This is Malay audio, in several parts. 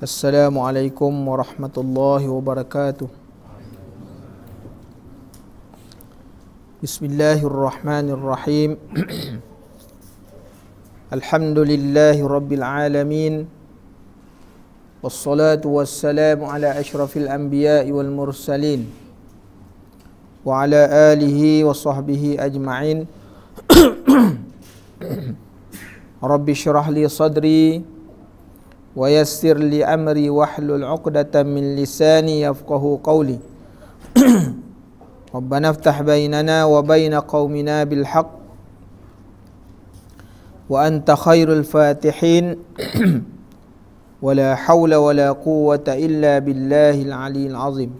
السلام عليكم ورحمة الله وبركاته بسم الله الرحمن الرحيم الحمد لله رب العالمين والصلاة والسلام على أشرف الأنبياء والمرسلين وعلى آله وصحبه أجمعين رب اشرح لي صدري ويسر لي أمري واحلل عقدة من لساني يفقه قولي ربنا افتح بيننا وبين قومنا بالحق وأنت خير الفاتحين ولا حول ولا قوة إلا بالله العلي العظيم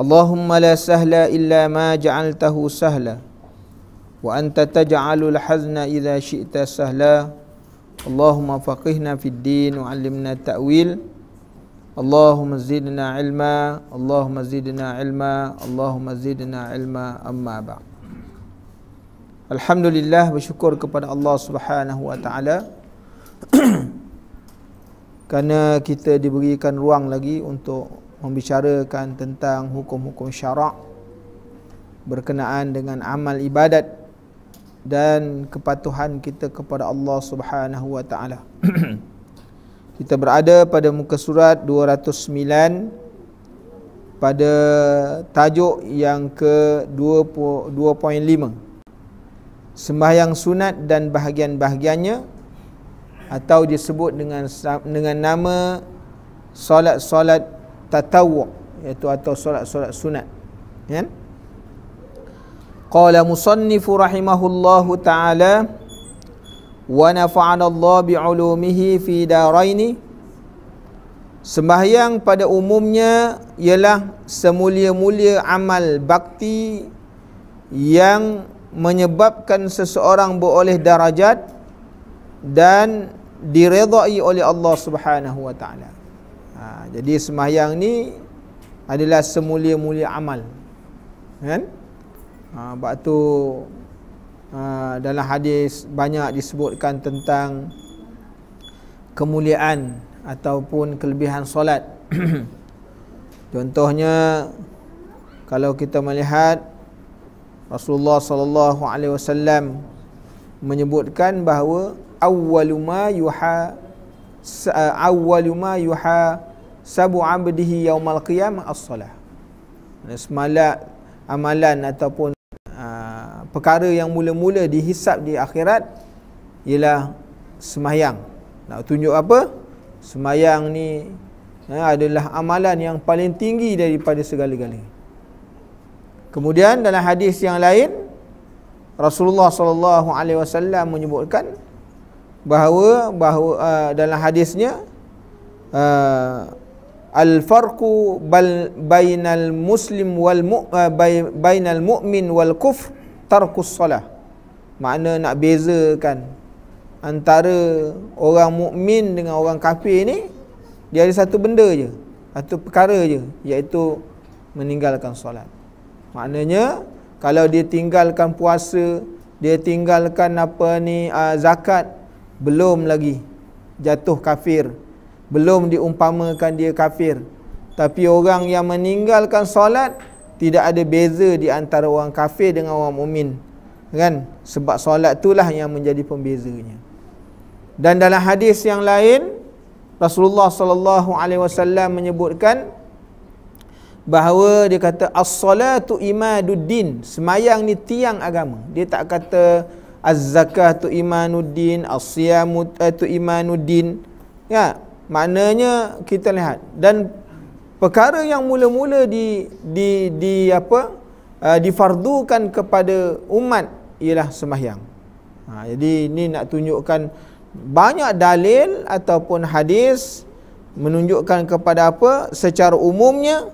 اللهم لا سهل إلا ما جعلته سهلا وأنت تجعل الحزن إذا شئت سهلا Allahumma فقهنا fi الدين وعلمنا التأويل اللهم زدنا علما اللهم زدنا علما ilma. زدنا علما أما بعد الحمد لله بشكر kepada Allah subhanahu wa taala, kerana kita diberikan ruang lagi untuk membicarakan tentang hukum-hukum syarak berkenaan dengan amal ibadat dan kepatuhan kita kepada Allah Subhanahu wa taala. Kita berada pada muka surat 209 pada tajuk yang ke 2.5. Sembahyang sunat dan bahagian-bahagiannya atau disebut dengan dengan nama solat-solat tatawu iaitu atau solat-solat sunat. Ya. Yeah? Qala musannifu rahimahullahu ta'ala Wa nafa'ana Allah bi'ulumihi fi daraini Sembahyang pada umumnya ialah semulia-mulia amal bakti yang menyebabkan seseorang beroleh darajat dan diredai oleh Allah Subhanahu Wa Taala. Ha, jadi sembahyang ni adalah semulia-mulia amal. Kan? Ha? Sebab ha, tu ha, dalam hadis banyak disebutkan tentang kemuliaan ataupun kelebihan solat. Contohnya kalau kita melihat Rasulullah sallallahu alaihi wasallam menyebutkan bahawa awwalu ma yuha awwalu ma yuha sabu abdihi yaumal qiyamah as-salah. Semalat amalan ataupun perkara yang mula-mula dihisap di akhirat ialah semayang. Nak tunjuk apa? Semayang ni eh, adalah amalan yang paling tinggi daripada segala-galanya. Kemudian dalam hadis yang lain Rasulullah sallallahu alaihi wasallam menyebutkan bahawa bahawa uh, dalam hadisnya uh, al farqu bainal muslim wal uh, mu'min wal kufr tarkus solah makna nak bezakan antara orang mukmin dengan orang kafir ni dia ada satu benda je satu perkara je iaitu meninggalkan solat maknanya kalau dia tinggalkan puasa dia tinggalkan apa ni uh, zakat belum lagi jatuh kafir belum diumpamakan dia kafir tapi orang yang meninggalkan solat tidak ada beza di antara orang kafir dengan orang mukmin kan sebab solat itulah yang menjadi pembezanya dan dalam hadis yang lain Rasulullah sallallahu alaihi wasallam menyebutkan bahawa dia kata as-salatu imaduddin semayang ni tiang agama dia tak kata az-zakatu imanuddin as-siyamu eh, tu imanuddin ya maknanya kita lihat dan perkara yang mula-mula di di di apa uh, difardukan kepada umat ialah sembahyang. Ha, jadi ini nak tunjukkan banyak dalil ataupun hadis menunjukkan kepada apa secara umumnya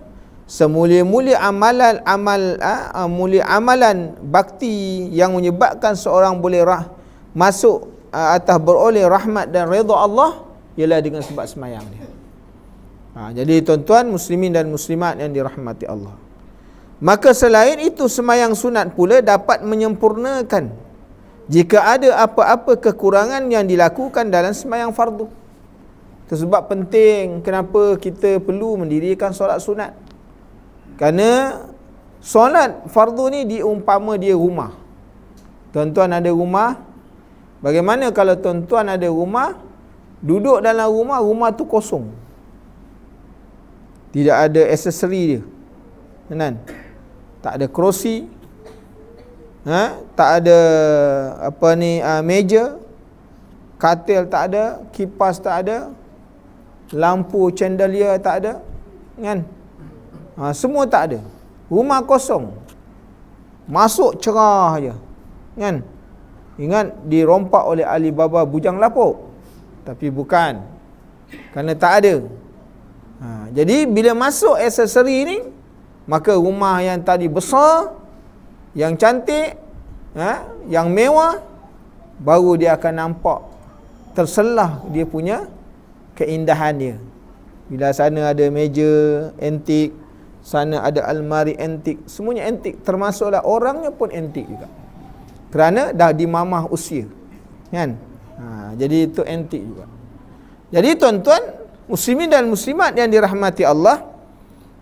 semulia-mulia amalan amal ha, uh, mulia amalan bakti yang menyebabkan seorang boleh rah, masuk ha, atas beroleh rahmat dan redha Allah ialah dengan sebab sembahyang dia. Ha, jadi tuan-tuan muslimin dan muslimat yang dirahmati Allah. Maka selain itu semayang sunat pula dapat menyempurnakan jika ada apa-apa kekurangan yang dilakukan dalam semayang fardu. Itu sebab penting kenapa kita perlu mendirikan solat sunat. Kerana solat fardu ni diumpama dia rumah. Tuan-tuan ada rumah. Bagaimana kalau tuan-tuan ada rumah, duduk dalam rumah, rumah tu kosong. Tidak ada aksesori dia. Kanan. Tak ada kerusi. Ha? Tak ada apa ni uh, meja. Katil tak ada, kipas tak ada. Lampu chandelier tak ada. Kan? Ha, semua tak ada. Rumah kosong. Masuk cerah aja. Kan? Ingat dirompak oleh Alibaba bujang lapuk. Tapi bukan. karena tak ada. Ha, jadi bila masuk aksesori ni maka rumah yang tadi besar yang cantik ha, yang mewah baru dia akan nampak terselah dia punya keindahan dia. Bila sana ada meja antik, sana ada almari antik, semuanya antik termasuklah orangnya pun antik juga. Kerana dah dimamah usia. Kan? Ha, jadi itu antik juga. Jadi tuan-tuan muslimin dan muslimat yang dirahmati Allah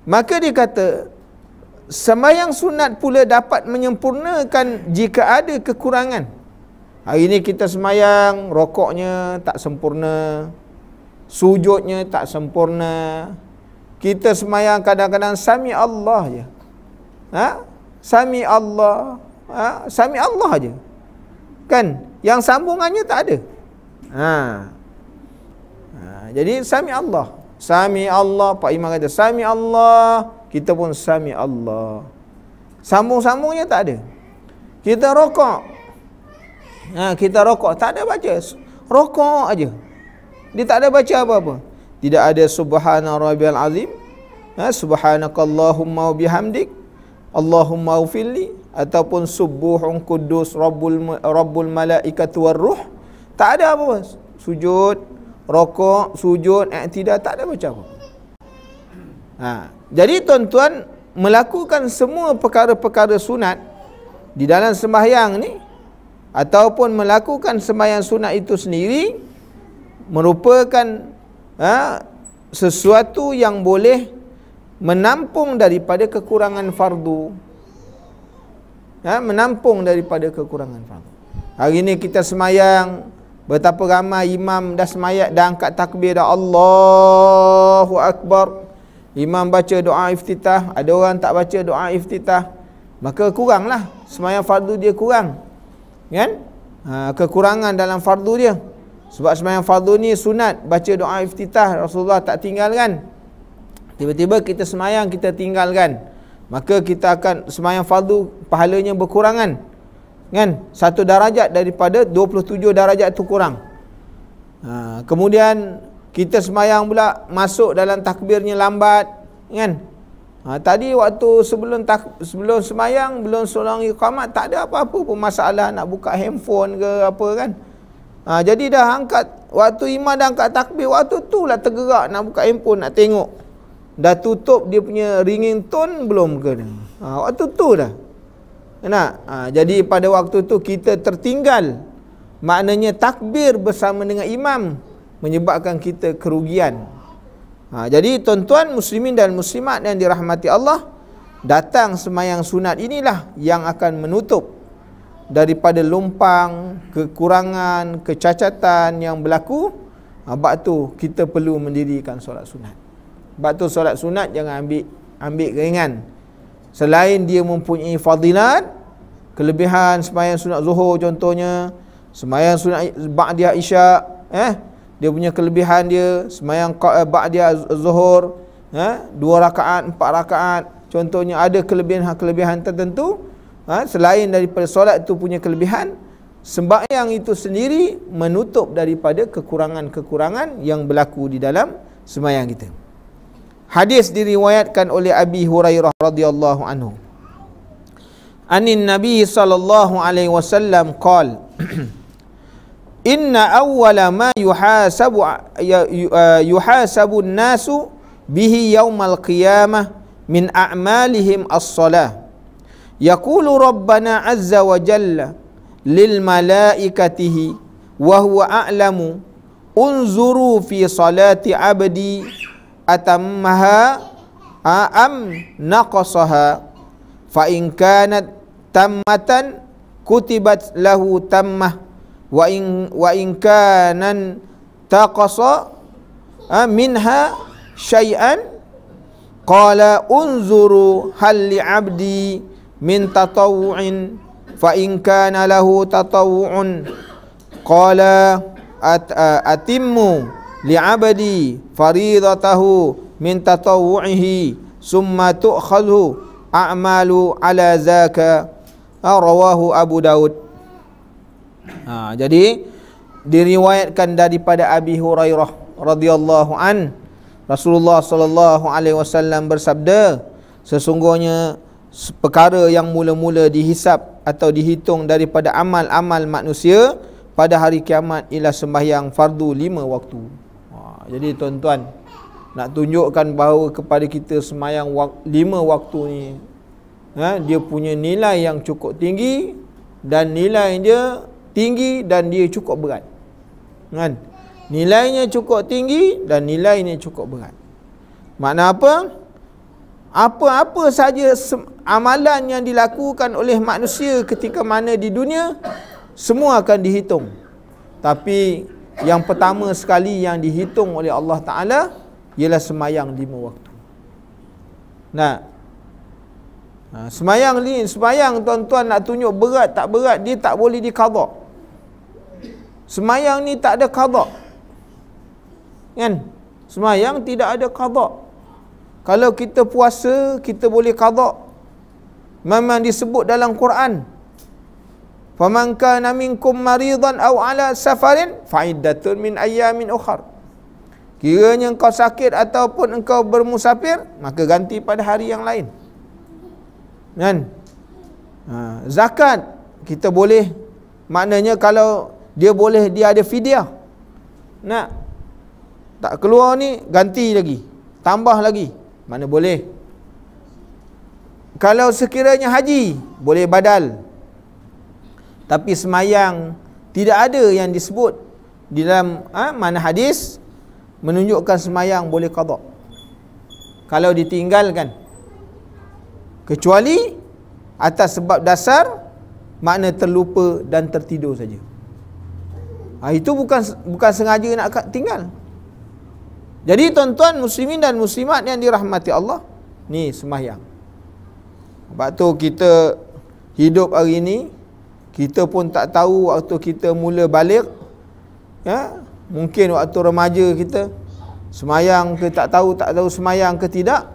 maka dia kata sembahyang sunat pula dapat menyempurnakan jika ada kekurangan hari ini kita semayang rokoknya tak sempurna sujudnya tak sempurna kita semayang kadang-kadang sami Allah je ha sami Allah ha sami Allah je kan yang sambungannya tak ada ha jadi sami Allah. Sami Allah. Pak Imam kata sami Allah. Kita pun sami Allah. Sambung-sambungnya tak ada. Kita rokok. Ha, kita rokok. Tak ada baca. Rokok aja. Dia tak ada baca apa-apa. Tidak ada subhana rabbiyal azim. Ha, subhanakallahumma bihamdik. Allahumma ufili. Ataupun subuhun kudus rabbul, rabbul malaikat war ruh. Tak ada apa-apa. Sujud rokok, sujud, eh, tidak tak ada baca apa. Ha. Jadi tuan-tuan melakukan semua perkara-perkara sunat di dalam sembahyang ni ataupun melakukan sembahyang sunat itu sendiri merupakan ha, sesuatu yang boleh menampung daripada kekurangan fardu ha, menampung daripada kekurangan fardu hari ini kita semayang. Betapa ramai imam dah semayat dan angkat takbir dah Allahu Akbar. Imam baca doa iftitah, ada orang tak baca doa iftitah. Maka kuranglah semayang fardu dia kurang. Kan? Ha, kekurangan dalam fardu dia. Sebab semayang fardu ni sunat baca doa iftitah Rasulullah tak tinggalkan. Tiba-tiba kita semayang kita tinggalkan. Maka kita akan semayang fardu pahalanya berkurangan kan satu darajat daripada 27 darajat itu kurang ha, kemudian kita semayang pula masuk dalam takbirnya lambat kan ha, tadi waktu sebelum tak, sebelum semayang belum solong iqamat tak ada apa-apa pun masalah nak buka handphone ke apa kan ha, jadi dah angkat waktu imam dah angkat takbir waktu tu lah tergerak nak buka handphone nak tengok dah tutup dia punya ringing tone belum ke ha, waktu tu dah Nah, Ha, jadi pada waktu tu kita tertinggal Maknanya takbir bersama dengan imam Menyebabkan kita kerugian ha, Jadi tuan-tuan muslimin dan muslimat yang dirahmati Allah Datang semayang sunat inilah yang akan menutup Daripada lompang, kekurangan, kecacatan yang berlaku Sebab ha, tu kita perlu mendirikan solat sunat Sebab tu solat sunat jangan ambil ambil ringan selain dia mempunyai fadilat kelebihan semayang sunat zuhur contohnya semayang sunat ba'diyah isyak eh dia punya kelebihan dia semayang eh, ba'diyah zuhur eh dua rakaat empat rakaat contohnya ada kelebihan-kelebihan tertentu eh? selain daripada solat itu punya kelebihan sembahyang itu sendiri menutup daripada kekurangan-kekurangan yang berlaku di dalam semayang kita Hadis diriwayatkan oleh Abi Hurairah radhiyallahu anhu. Anin Nabi sallallahu alaihi wasallam qol Inna awwala ma yuhasabu ya, uh, yuhasabu an-nasu bihi yaumal qiyamah min a'malihim as-salah. Yaqulu Rabbana azza wa jalla lil malaikatihi wa huwa a'lamu unzuru fi salati 'abdi atammaha ha, am naqasaha fa in kanat tammatan kutibat lahu tammah wa in wa in kanan taqasa ha, minha syai'an qala unzuru hal li 'abdi min tatawwu'in fa in kana lahu tatawwu'un qala at, uh, atimmu li'abadi faridatahu min tatawu'ihi summa tu'khadhu a'malu ala zaka rawahu Abu Daud ha, jadi diriwayatkan daripada Abi Hurairah radhiyallahu an Rasulullah sallallahu alaihi wasallam bersabda sesungguhnya perkara yang mula-mula dihisap atau dihitung daripada amal-amal manusia pada hari kiamat ialah sembahyang fardu lima waktu. Jadi tuan-tuan nak tunjukkan bahawa kepada kita semayang wak- lima waktu ni ha, dia punya nilai yang cukup tinggi dan nilai dia tinggi dan dia cukup berat. Kan? Nilainya cukup tinggi dan nilai nilainya cukup berat. Makna apa? Apa-apa saja amalan yang dilakukan oleh manusia ketika mana di dunia semua akan dihitung. Tapi yang pertama sekali yang dihitung oleh Allah Ta'ala Ialah semayang lima waktu Nah ha, Semayang ni, semayang tuan-tuan nak tunjuk berat tak berat Dia tak boleh dikadok Semayang ni tak ada kadok Kan? Semayang tidak ada kadok Kalau kita puasa, kita boleh kadok Memang disebut dalam Quran Faman kana minkum maridan aw ala safarin fa'iddatun min ayyamin ukhar. Kiranya engkau sakit ataupun engkau bermusafir, maka ganti pada hari yang lain. Kan? Ha, zakat kita boleh maknanya kalau dia boleh dia ada fidyah. Nak tak keluar ni ganti lagi, tambah lagi. Mana boleh? Kalau sekiranya haji, boleh badal tapi semayang tidak ada yang disebut di dalam ha, mana hadis menunjukkan semayang boleh qadha kalau ditinggalkan kecuali atas sebab dasar makna terlupa dan tertidur saja ha, itu bukan bukan sengaja nak tinggal jadi tuan-tuan muslimin dan muslimat yang dirahmati Allah ni semayang sebab tu kita hidup hari ini kita pun tak tahu waktu kita mula balik ya mungkin waktu remaja kita semayang ke tak tahu tak tahu semayang ke tidak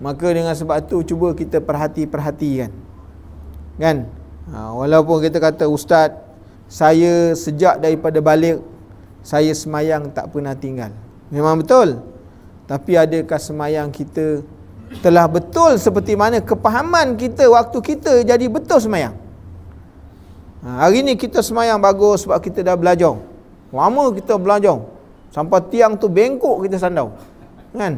maka dengan sebab tu cuba kita perhati-perhatikan kan ha, walaupun kita kata ustaz saya sejak daripada balik saya semayang tak pernah tinggal memang betul tapi adakah semayang kita telah betul seperti mana kepahaman kita waktu kita jadi betul semayang Ha, hari ni kita semayang bagus sebab kita dah belajar. Lama kita belajar. Sampai tiang tu bengkok kita sandau. Kan?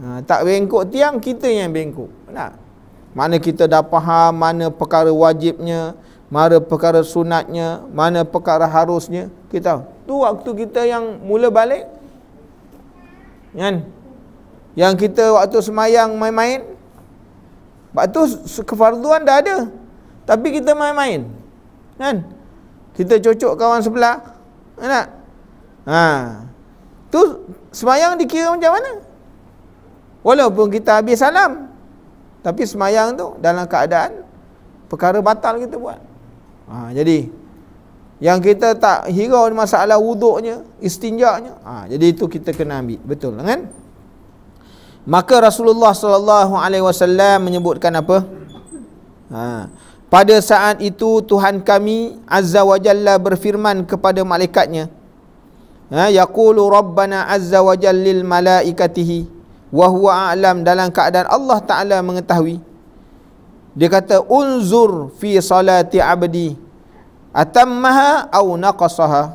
Ha, tak bengkok tiang, kita yang bengkok. Nak? Mana kita dah faham mana perkara wajibnya, mana perkara sunatnya, mana perkara harusnya. Kita tu waktu kita yang mula balik. Kan? Yang kita waktu semayang main-main. Waktu kefarduan dah ada. Tapi kita main -main kan kita cocok kawan sebelah nak ha tu semayang dikira macam mana walaupun kita habis salam tapi semayang tu dalam keadaan perkara batal kita buat ha jadi yang kita tak hirau masalah wuduknya istinjaknya ha jadi itu kita kena ambil betul kan maka Rasulullah sallallahu alaihi wasallam menyebutkan apa ha pada saat itu Tuhan kami Azza wa Jalla berfirman kepada malaikatnya ha, Yaqulu Rabbana Azza wa Jallil Malaikatihi Wahuwa A'lam dalam keadaan Allah Ta'ala mengetahui Dia kata Unzur fi salati abdi Atammaha au naqasaha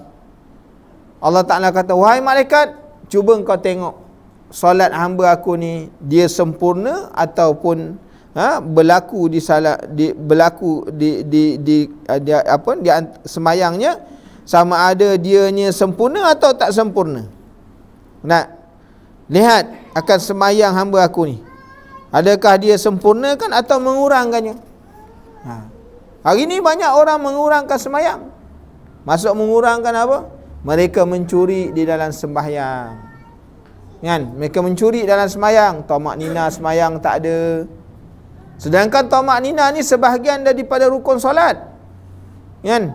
Allah Ta'ala kata Wahai malaikat Cuba engkau tengok Salat hamba aku ni Dia sempurna ataupun Ataupun ha, berlaku di salat di berlaku di di di, di, eh, di apa di semayangnya sama ada dianya sempurna atau tak sempurna. Nak lihat akan semayang hamba aku ni. Adakah dia sempurna kan atau mengurangkannya? Ha. Hari ni banyak orang mengurangkan semayang. Masuk mengurangkan apa? Mereka mencuri di dalam sembahyang. Kan? Mereka mencuri dalam semayang. Tomak Nina semayang tak ada. Sedangkan tamak nina ni sebahagian daripada rukun solat. Kan?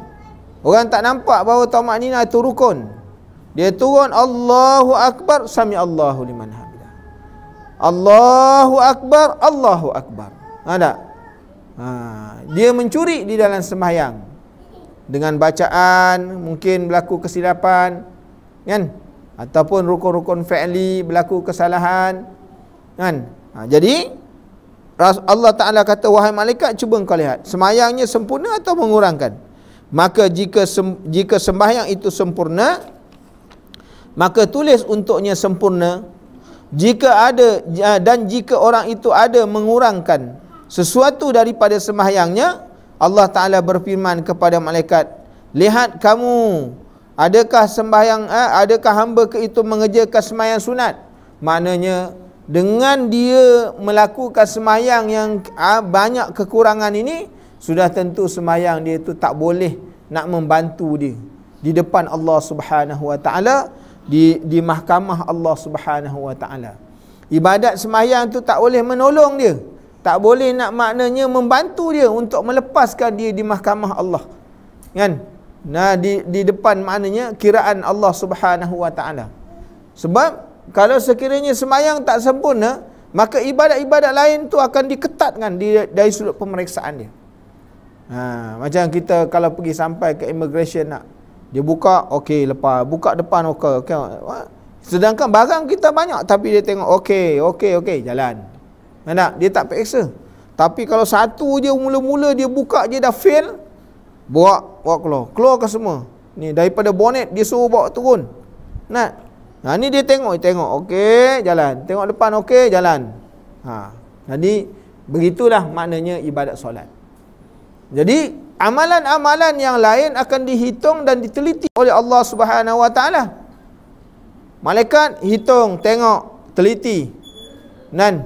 Orang tak nampak bahawa tamak nina itu rukun. Dia turun Allahu Akbar sami Allahu liman hamidah. Allahu Akbar, Allahu Akbar. Ada? Ha, dia mencuri di dalam sembahyang dengan bacaan mungkin berlaku kesilapan kan ataupun rukun-rukun fi'li berlaku kesalahan kan ha, jadi Allah Ta'ala kata Wahai malaikat cuba engkau lihat Semayangnya sempurna atau mengurangkan Maka jika sem- jika sembahyang itu sempurna Maka tulis untuknya sempurna Jika ada dan jika orang itu ada mengurangkan Sesuatu daripada sembahyangnya Allah Ta'ala berfirman kepada malaikat Lihat kamu Adakah sembahyang eh, Adakah hamba ke itu mengerjakan sembahyang sunat Maknanya dengan dia melakukan semayang yang ha, banyak kekurangan ini sudah tentu semayang dia itu tak boleh nak membantu dia di depan Allah Subhanahu Wa Taala di di mahkamah Allah Subhanahu Wa Taala ibadat semayang tu tak boleh menolong dia tak boleh nak maknanya membantu dia untuk melepaskan dia di mahkamah Allah kan nah di di depan maknanya kiraan Allah Subhanahu Wa Taala sebab kalau sekiranya semayang tak sempurna, maka ibadat-ibadat lain tu akan diketatkan dari sudut pemeriksaan dia. Ha, macam kita kalau pergi sampai ke immigration nak dia buka okey lepas buka depan ok, okay. Ha, sedangkan barang kita banyak tapi dia tengok okey okey okey jalan mana dia tak periksa tapi kalau satu je mula-mula dia buka je dah fail buat buat keluar keluar ke semua ni daripada bonet dia suruh bawa turun nak Ha ni dia tengok dia tengok okey jalan. Tengok depan okey jalan. Ha. Jadi begitulah maknanya ibadat solat. Jadi amalan-amalan yang lain akan dihitung dan diteliti oleh Allah Subhanahu Wa Taala. Malaikat hitung, tengok, teliti. Nan.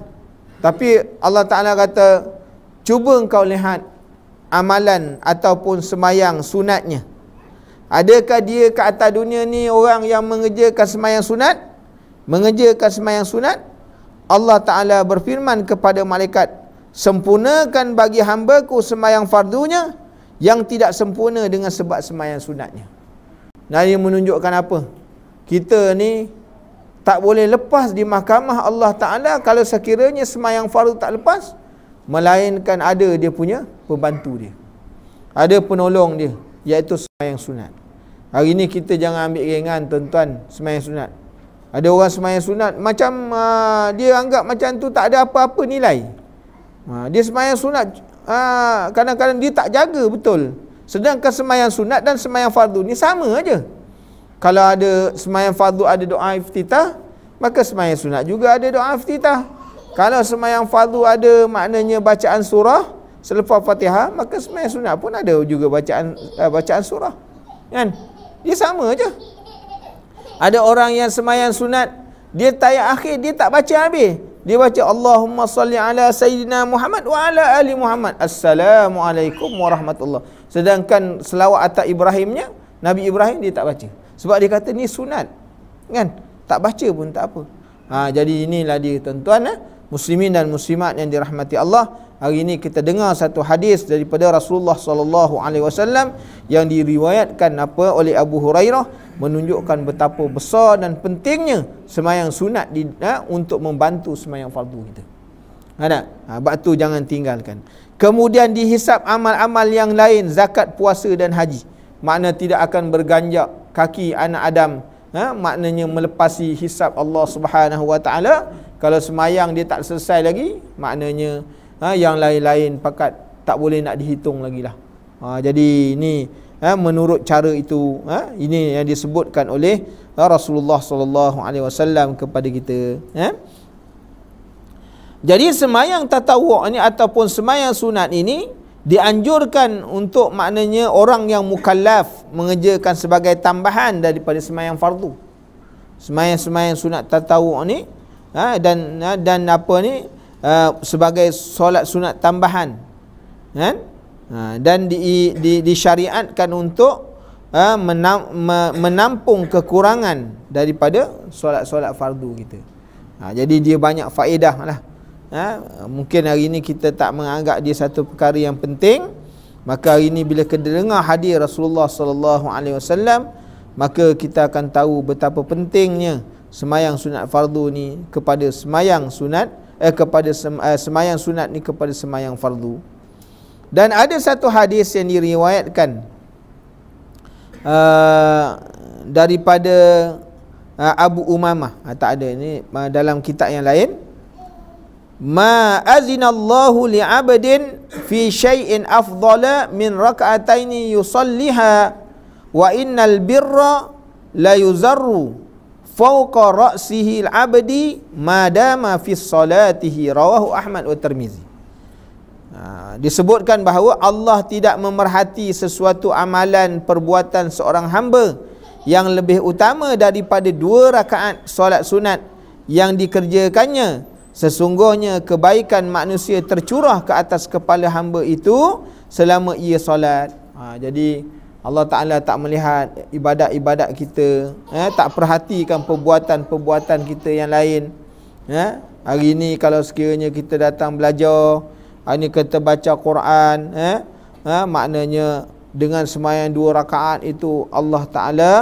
Tapi Allah Taala kata, "Cuba engkau lihat amalan ataupun semayang sunatnya." Adakah dia ke atas dunia ni orang yang mengerjakan semayang sunat? Mengerjakan semayang sunat? Allah Ta'ala berfirman kepada malaikat Sempurnakan bagi hamba ku semayang fardunya Yang tidak sempurna dengan sebab semayang sunatnya Nah, Nabi menunjukkan apa? Kita ni tak boleh lepas di mahkamah Allah Ta'ala Kalau sekiranya semayang fardu tak lepas Melainkan ada dia punya pembantu dia Ada penolong dia Iaitu semayang sunat Hari ni kita jangan ambil ringan tuan-tuan semayang sunat Ada orang semayang sunat macam uh, dia anggap macam tu tak ada apa-apa nilai uh, Dia semayang sunat uh, kadang-kadang dia tak jaga betul Sedangkan semayang sunat dan semayang fardu ni sama aja Kalau ada semayang fardu ada doa iftitah Maka semayang sunat juga ada doa iftitah kalau semayang fardu ada maknanya bacaan surah selepas Fatihah maka sembahyang sunat pun ada juga bacaan uh, bacaan surah. Kan? Dia sama aja. Ada orang yang sembahyang sunat dia tayat akhir dia tak baca habis. Dia baca Allahumma salli ala sayyidina Muhammad wa ala ali Muhammad. alaikum warahmatullahi. Sedangkan selawat atas Ibrahimnya Nabi Ibrahim dia tak baca. Sebab dia kata ni sunat. Kan? Tak baca pun tak apa. Ha, jadi inilah dia tuan-tuan. Eh? muslimin dan muslimat yang dirahmati Allah hari ini kita dengar satu hadis daripada Rasulullah sallallahu alaihi wasallam yang diriwayatkan apa oleh Abu Hurairah menunjukkan betapa besar dan pentingnya semayang sunat di, ha, untuk membantu semayang fardu kita. Ada? Ha, ha tu jangan tinggalkan. Kemudian dihisap amal-amal yang lain zakat, puasa dan haji. Makna tidak akan berganjak kaki anak Adam, ha, maknanya melepasi hisap Allah Subhanahu Wa Taala kalau semayang dia tak selesai lagi Maknanya ha, yang lain-lain pakat tak boleh nak dihitung lagi lah ha, Jadi ini ha, menurut cara itu ha, Ini yang disebutkan oleh ha, Rasulullah SAW kepada kita ha. Jadi semayang tatawuk ini ataupun semayang sunat ini Dianjurkan untuk maknanya orang yang mukallaf Mengerjakan sebagai tambahan daripada semayang fardu Semayang-semayang sunat tatawuk ni ha, dan ha, dan apa ni ha, sebagai solat sunat tambahan kan? ha, dan di, di, di syariatkan untuk ha, menam, me, menampung kekurangan daripada solat-solat fardu kita ha, jadi dia banyak faedah lah ha, mungkin hari ini kita tak menganggap dia satu perkara yang penting maka hari ini bila kedengar hadir Rasulullah sallallahu alaihi wasallam maka kita akan tahu betapa pentingnya semayang sunat fardu ni kepada semayang sunat eh kepada sem, eh, semayang sunat ni kepada semayang fardu dan ada satu hadis yang diriwayatkan uh, daripada uh, Abu Umamah uh, tak ada ni uh, dalam kitab yang lain ma azinallahu li 'abdin fi shay'in afdala min rak'ataini yusalliha wa innal birra la yuzarru fawqa ra'sihi al-abdi madama fi salatihi rawahu Ahmad wa Tirmizi ha, disebutkan bahawa Allah tidak memerhati sesuatu amalan perbuatan seorang hamba yang lebih utama daripada dua rakaat solat sunat yang dikerjakannya sesungguhnya kebaikan manusia tercurah ke atas kepala hamba itu selama ia solat ha, jadi Allah Ta'ala tak melihat ibadat-ibadat kita eh, Tak perhatikan perbuatan-perbuatan kita yang lain eh, Hari ini kalau sekiranya kita datang belajar Hari ini kita baca Quran eh, eh, Maknanya dengan semayang dua rakaat itu Allah Ta'ala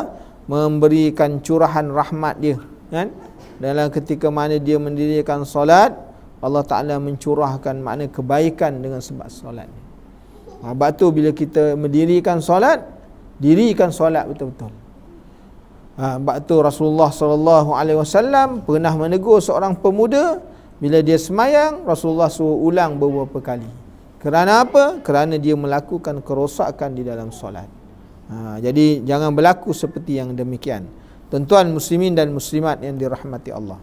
memberikan curahan rahmat dia kan? Dalam ketika mana dia mendirikan solat Allah Ta'ala mencurahkan makna kebaikan dengan sebab solat ni. Ha, sebab tu bila kita mendirikan solat, dirikan solat betul-betul. Ha, sebab tu Rasulullah sallallahu alaihi wasallam pernah menegur seorang pemuda bila dia semayang Rasulullah suruh ulang beberapa kali. Kerana apa? Kerana dia melakukan kerosakan di dalam solat. Ha, jadi jangan berlaku seperti yang demikian. Tentuan muslimin dan muslimat yang dirahmati Allah.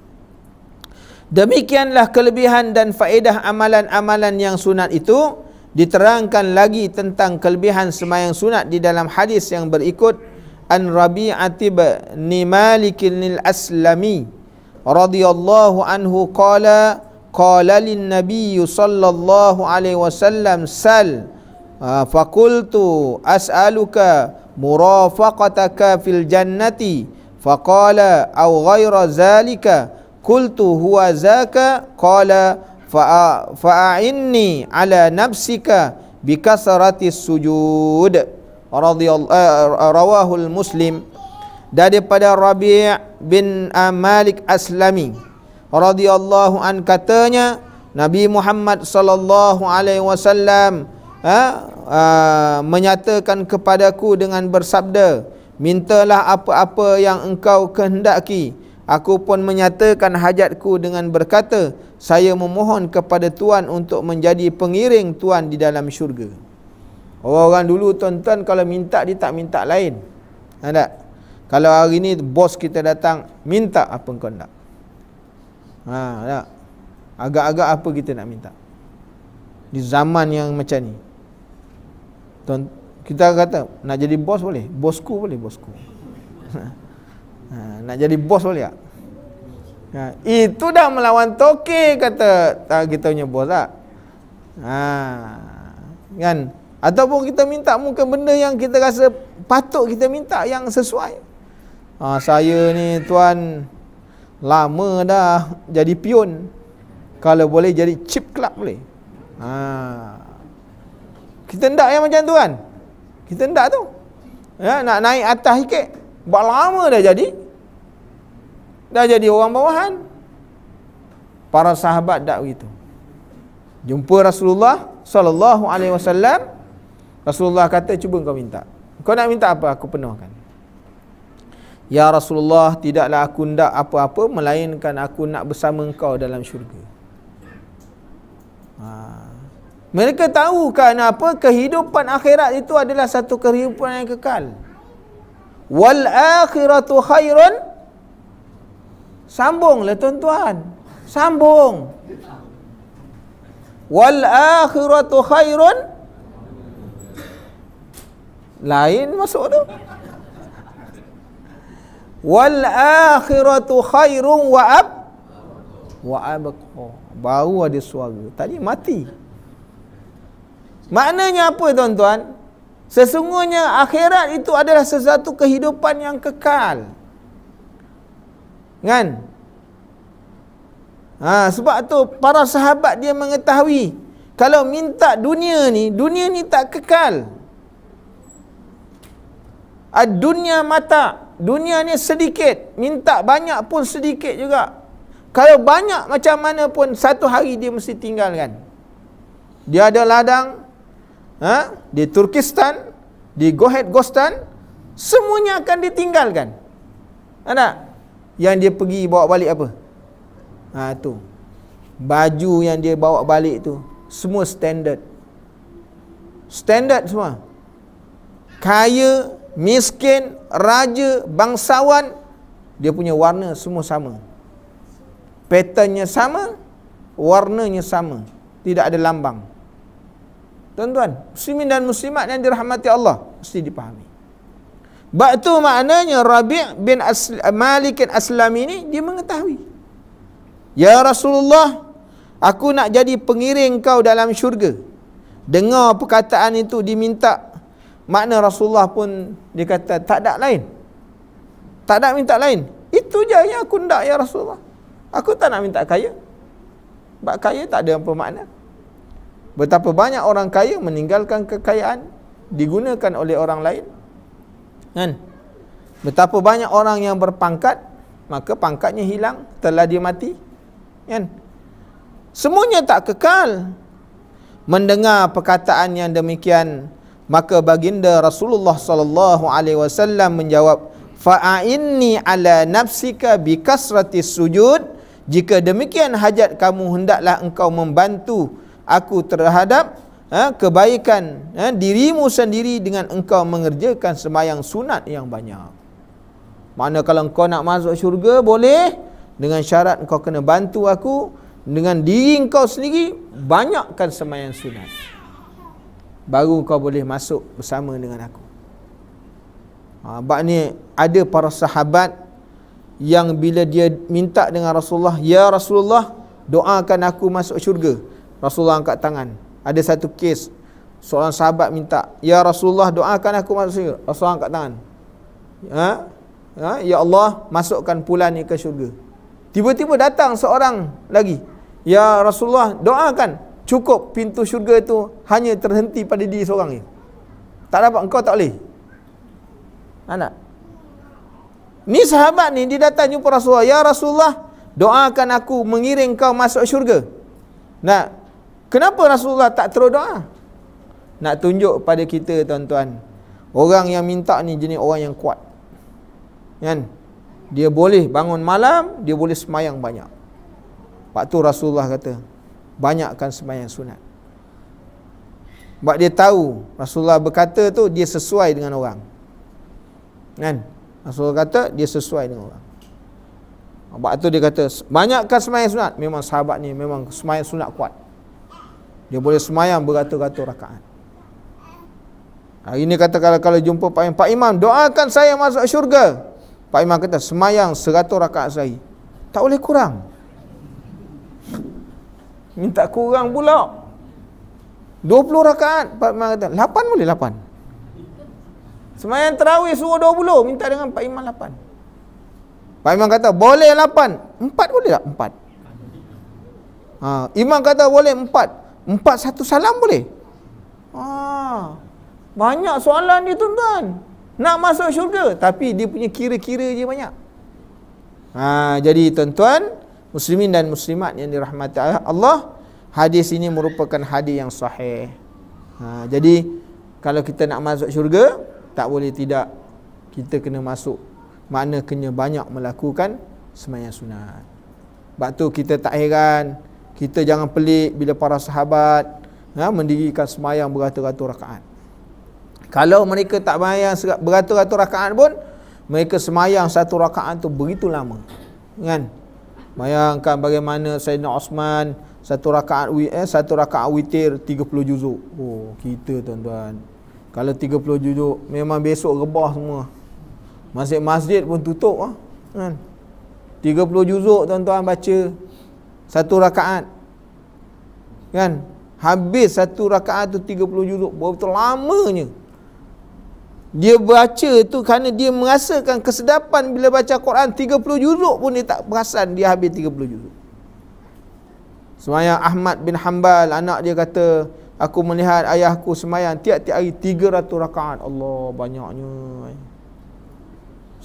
Demikianlah kelebihan dan faedah amalan-amalan yang sunat itu Diterangkan lagi tentang kelebihan semayang sunat di dalam hadis yang berikut An Rabi'ah bin Malik bin Aslami radhiyallahu anhu qala qala lin nabiy sallallahu alaihi wasallam sal ah, faqultu as'aluka murafaqataka fil jannati faqala aw Ghaira zalika qultu huwa zaka qala fa'a'inni ala nafsika bi kasrati sujud radhiyallahu eh, rawahul muslim daripada Rabi' bin eh, Malik Aslami radhiyallahu an katanya Nabi Muhammad sallallahu alaihi wasallam eh, menyatakan kepadaku dengan bersabda mintalah apa-apa yang engkau kehendaki aku pun menyatakan hajatku dengan berkata saya memohon kepada Tuhan untuk menjadi pengiring Tuhan di dalam syurga. Orang-orang dulu tuan-tuan kalau minta dia tak minta lain. Nampak? Kalau hari ni bos kita datang minta apa kau nak? Ha, Agak-agak apa kita nak minta? Di zaman yang macam ni. Tuan, kita kata nak jadi bos boleh, bosku boleh bosku. Ha, nak jadi bos boleh tak? Ha, itu dah melawan toke kata ha, kita punya bos tak? Ha, kan? Ataupun kita minta mungkin benda yang kita rasa patut kita minta yang sesuai. Ha, saya ni tuan lama dah jadi pion. Kalau boleh jadi chip club boleh. Ha. Kita ndak yang macam tuan. Kita ndak tu. Ya, nak naik atas sikit. Buat lama dah jadi. Dah jadi orang bawahan. Para sahabat dah begitu. Jumpa Rasulullah sallallahu alaihi wasallam Rasulullah kata cuba kau minta. Kau nak minta apa aku penuhkan. Ya Rasulullah tidaklah aku nak apa-apa melainkan aku nak bersama kau dalam syurga. Ha. Mereka tahu kan apa kehidupan akhirat itu adalah satu kehidupan yang kekal. Wal akhiratu khairun Sambung, Sambunglah tuan-tuan. Sambung. Wal akhiratu khairun. Lain masuk tu. Wal akhiratu khairun wa ab wa ab. Oh, Baru ada suara. Tadi mati. Maknanya apa tuan-tuan? Sesungguhnya akhirat itu adalah sesuatu kehidupan yang kekal kan ha, sebab tu para sahabat dia mengetahui kalau minta dunia ni dunia ni tak kekal Ad ah, dunia mata dunia ni sedikit minta banyak pun sedikit juga kalau banyak macam mana pun satu hari dia mesti tinggalkan dia ada ladang ha, di Turkistan di Gohet Gostan semuanya akan ditinggalkan ada yang dia pergi bawa balik apa? Ha tu. Baju yang dia bawa balik tu semua standard. Standard semua. Kaya, miskin, raja, bangsawan dia punya warna semua sama. Patternnya sama, warnanya sama. Tidak ada lambang. Tuan-tuan, muslimin dan muslimat yang dirahmati Allah mesti dipahami. Sebab tu maknanya Rabi' bin Asl- Malik Aslam ini dia mengetahui. Ya Rasulullah, aku nak jadi pengiring kau dalam syurga. Dengar perkataan itu diminta. Makna Rasulullah pun dia kata tak ada lain. Tak ada minta lain. Itu je yang aku nak ya Rasulullah. Aku tak nak minta kaya. Sebab kaya tak ada apa makna. Betapa banyak orang kaya meninggalkan kekayaan digunakan oleh orang lain kan betapa banyak orang yang berpangkat maka pangkatnya hilang telah dia mati kan semuanya tak kekal mendengar perkataan yang demikian maka baginda Rasulullah sallallahu alaihi wasallam menjawab fa'inni ala nafsika bi kasrati sujud jika demikian hajat kamu hendaklah engkau membantu aku terhadap Ha, kebaikan ha, dirimu sendiri dengan engkau mengerjakan semayang sunat yang banyak. Mana kalau engkau nak masuk syurga boleh dengan syarat engkau kena bantu aku dengan diri engkau sendiri banyakkan semayang sunat. Baru engkau boleh masuk bersama dengan aku. Ha, ni ada para sahabat yang bila dia minta dengan Rasulullah, Ya Rasulullah, doakan aku masuk syurga. Rasulullah angkat tangan. Ada satu kes Seorang sahabat minta Ya Rasulullah doakan aku masuk syurga Rasulullah angkat tangan ha? Ha? Ya Allah masukkan pula ni ke syurga Tiba-tiba datang seorang lagi Ya Rasulullah doakan Cukup pintu syurga itu Hanya terhenti pada diri seorang ni Tak dapat engkau tak boleh Anak ha, Ni sahabat ni dia datang jumpa Rasulullah Ya Rasulullah doakan aku mengiring kau masuk syurga Nak Kenapa Rasulullah tak terus doa? Nak tunjuk pada kita tuan-tuan. Orang yang minta ni jenis orang yang kuat. Kan? Dia boleh bangun malam, dia boleh semayang banyak. Lepas tu Rasulullah kata, banyakkan semayang sunat. Sebab dia tahu Rasulullah berkata tu dia sesuai dengan orang. Kan? Rasulullah kata dia sesuai dengan orang. Sebab tu dia kata banyakkan semayang sunat. Memang sahabat ni memang semayang sunat kuat. Dia boleh semayang beratus-ratus rakaat. Hari ini kata kalau, kalau jumpa Pak Imam, Pak Imam doakan saya masuk syurga. Pak Imam kata semayang seratus rakaat saya. Tak boleh kurang. Minta kurang pula. 20 rakaat Pak Imam kata 8 boleh 8 Semayang terawih suruh 20 Minta dengan Pak Imam 8 Pak Imam kata boleh 8 4 boleh tak 4 ha, Imam kata boleh Empat satu salam boleh? Ah, banyak soalan dia tuan-tuan. Nak masuk syurga tapi dia punya kira-kira je banyak. Ha, jadi tuan-tuan, muslimin dan muslimat yang dirahmati Allah, hadis ini merupakan hadis yang sahih. Ha, jadi kalau kita nak masuk syurga, tak boleh tidak kita kena masuk. mana kena banyak melakukan semayang sunat. Sebab tu kita tak heran, kita jangan pelik bila para sahabat ya, mendirikan semayang beratus-ratus rakaat. Kalau mereka tak bayang beratus-ratus rakaat pun, mereka semayang satu rakaat tu begitu lama. Kan? Bayangkan bagaimana Sayyidina Osman satu rakaat eh, satu rakaat witir 30 juzuk. Oh, kita tuan-tuan. Kalau 30 juzuk, memang besok rebah semua. Masjid-masjid pun tutup. Ah. Kan? 30 juzuk tuan-tuan baca satu rakaat kan habis satu rakaat tu 30 juzuk betul lamanya dia baca tu kerana dia merasakan kesedapan bila baca Quran 30 juzuk pun dia tak perasan dia habis 30 juzuk semayang Ahmad bin Hanbal anak dia kata aku melihat ayahku semayang tiap-tiap hari 300 rakaat Allah banyaknya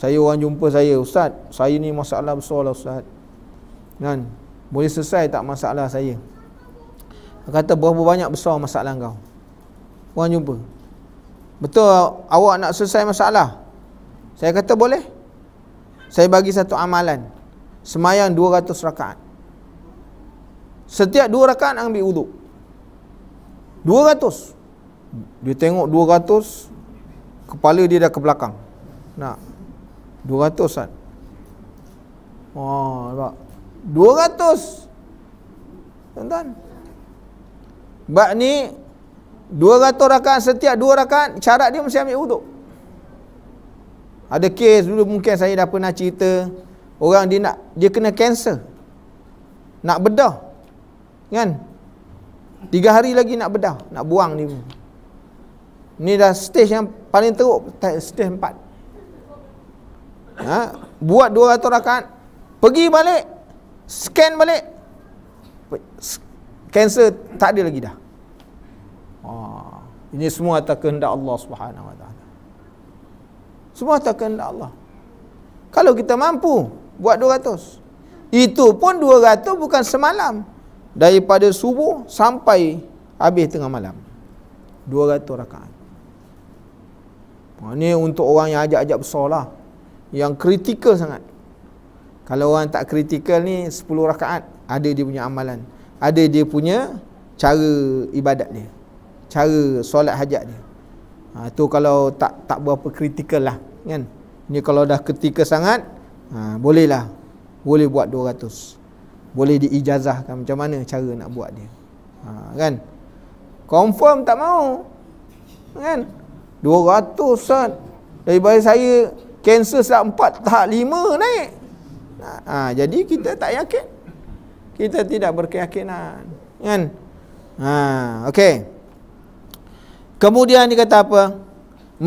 saya orang jumpa saya ustaz saya ni masalah besar lah ustaz kan boleh selesai tak masalah saya kata berapa banyak besar masalah kau Orang jumpa Betul awak nak selesai masalah Saya kata boleh Saya bagi satu amalan Semayang 200 rakaat Setiap 2 rakaat ambil uduk 200 Dia tengok 200 Kepala dia dah ke belakang Nak 200 kan Wah oh, 200 Tuan-tuan Bak ni 200 rakaat setiap 2 rakan syarat dia mesti ambil wuduk. Ada kes dulu mungkin saya dah pernah cerita orang dia nak dia kena kanser. Nak bedah. Kan? 3 hari lagi nak bedah, nak buang ni. Ni dah stage yang paling teruk, stage 4. Ha? Buat 200 rakaat, pergi balik, scan balik kanser tak ada lagi dah. Oh, ini semua atas kehendak Allah Subhanahu Wa Semua atas kehendak Allah. Kalau kita mampu buat 200. Itu pun 200 bukan semalam. Daripada subuh sampai habis tengah malam. 200 rakaat. Ha, ini untuk orang yang ajak-ajak besar lah. Yang kritikal sangat. Kalau orang tak kritikal ni 10 rakaat ada dia punya amalan ada dia punya cara ibadat dia cara solat hajat dia ha, tu kalau tak tak berapa kritikal lah kan ni kalau dah ketika sangat ha, boleh lah boleh buat 200 boleh diijazahkan macam mana cara nak buat dia ha, kan confirm tak mau kan 200 sat bayi saya cancel sat 4 tahap 5 naik ha, ha, jadi kita tak yakin kita tidak berkeyakinan kan ha okey kemudian dia kata apa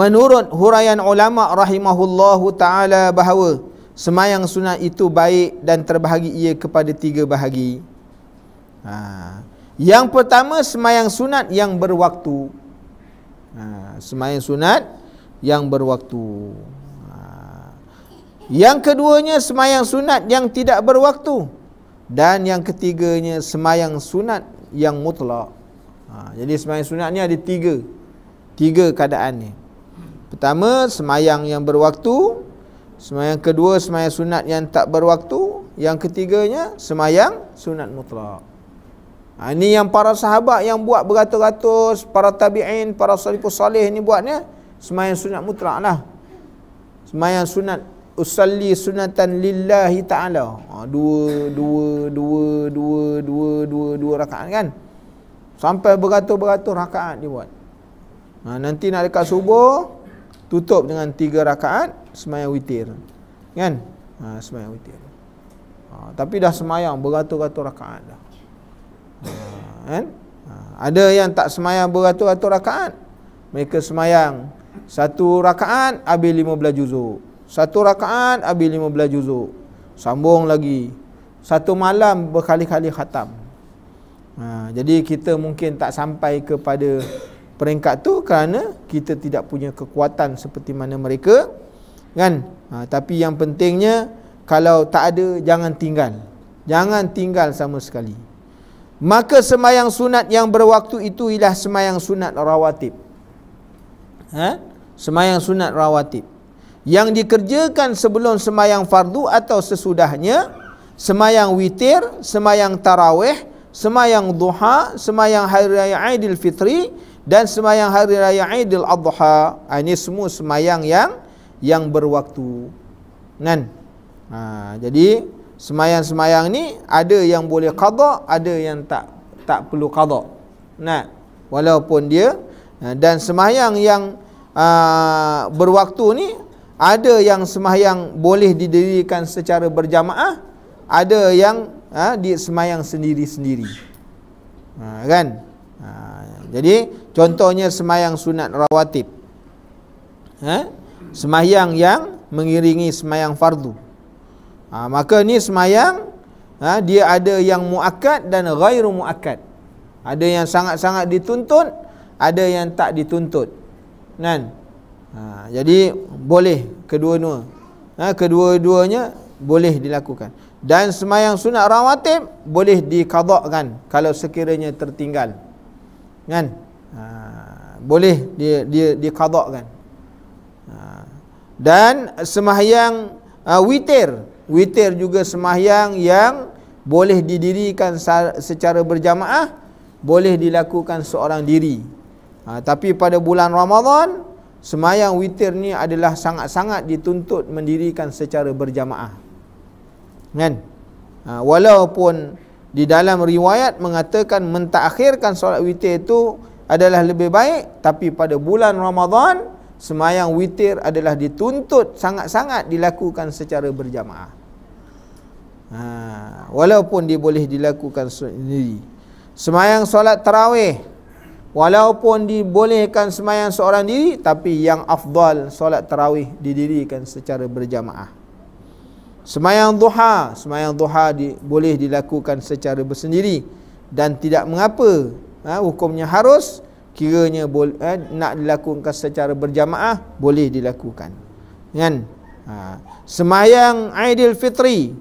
menurut huraian ulama rahimahullahu taala bahawa semayang sunat itu baik dan terbahagi ia kepada tiga bahagi ha yang pertama semayang sunat yang berwaktu ha semayang sunat yang berwaktu ha. yang keduanya semayang sunat yang tidak berwaktu. Dan yang ketiganya semayang sunat yang mutlak. Ha, jadi semayang sunat ni ada tiga. Tiga keadaan ni. Pertama, semayang yang berwaktu. Semayang kedua, semayang sunat yang tak berwaktu. Yang ketiganya, semayang sunat mutlak. Ha, ini yang para sahabat yang buat beratus-ratus, para tabi'in, para salifus salih ini buatnya, semayang sunat mutlak lah. Semayang sunat usalli sunatan lillahi ta'ala ha, dua, dua, dua, dua, dua, dua, dua rakaat kan Sampai beratur-beratur rakaat dia buat ha, Nanti nak dekat subuh Tutup dengan tiga rakaat Semayang witir Kan? Ha, semayang witir ha, Tapi dah semayang beratur-ratur rakaat dah ha, Kan? Ha, ada yang tak semayang beratur-ratur rakaat Mereka semayang Satu rakaat habis lima belas juzuk satu rakaat habis 15 juzuk. Sambung lagi. Satu malam berkali-kali khatam. Ha, jadi kita mungkin tak sampai kepada peringkat tu kerana kita tidak punya kekuatan seperti mana mereka. Kan? Ha, tapi yang pentingnya kalau tak ada jangan tinggal. Jangan tinggal sama sekali. Maka semayang sunat yang berwaktu itu ialah semayang sunat rawatib. Ha? Semayang sunat rawatib yang dikerjakan sebelum semayang fardu atau sesudahnya semayang witir, semayang taraweh, semayang duha, semayang hari raya Aidil Fitri dan semayang hari raya Aidil Adha. Ah, ini semua semayang yang yang berwaktu. Nen. Ha, ah, jadi semayang-semayang ni ada yang boleh qada, ada yang tak tak perlu qada. Nah, walaupun dia ah, dan semayang yang aa, berwaktu ni ada yang semayang boleh didirikan secara berjamaah ada yang ha, di semayang sendiri-sendiri ha, kan ha, jadi contohnya semayang sunat rawatib ha, semayang yang mengiringi semayang fardu ha, maka ni semayang ha, dia ada yang muakat dan ghairu muakat ada yang sangat-sangat dituntut ada yang tak dituntut kan nah, ha, Jadi boleh kedua-dua ha, Kedua-duanya boleh dilakukan Dan semayang sunat rawatib Boleh dikadokkan Kalau sekiranya tertinggal kan? ha, Boleh di di dikadokkan ha, Dan semayang ha, witir Witir juga semayang yang Boleh didirikan secara berjamaah Boleh dilakukan seorang diri ha, Tapi pada bulan Ramadhan Semayang witir ni adalah sangat-sangat dituntut mendirikan secara berjamaah. Kan? Ha, walaupun di dalam riwayat mengatakan mentakhirkan solat witir itu adalah lebih baik tapi pada bulan Ramadan semayang witir adalah dituntut sangat-sangat dilakukan secara berjamaah. Ha, walaupun dia boleh dilakukan sendiri. Semayang solat tarawih Walaupun dibolehkan semayang seorang diri Tapi yang afdal solat terawih didirikan secara berjamaah Semayang duha Semayang duha di, boleh dilakukan secara bersendiri Dan tidak mengapa ha, Hukumnya harus Kiranya bol, ha, nak dilakukan secara berjamaah Boleh dilakukan Kan? Ha. Semayang Aidil Fitri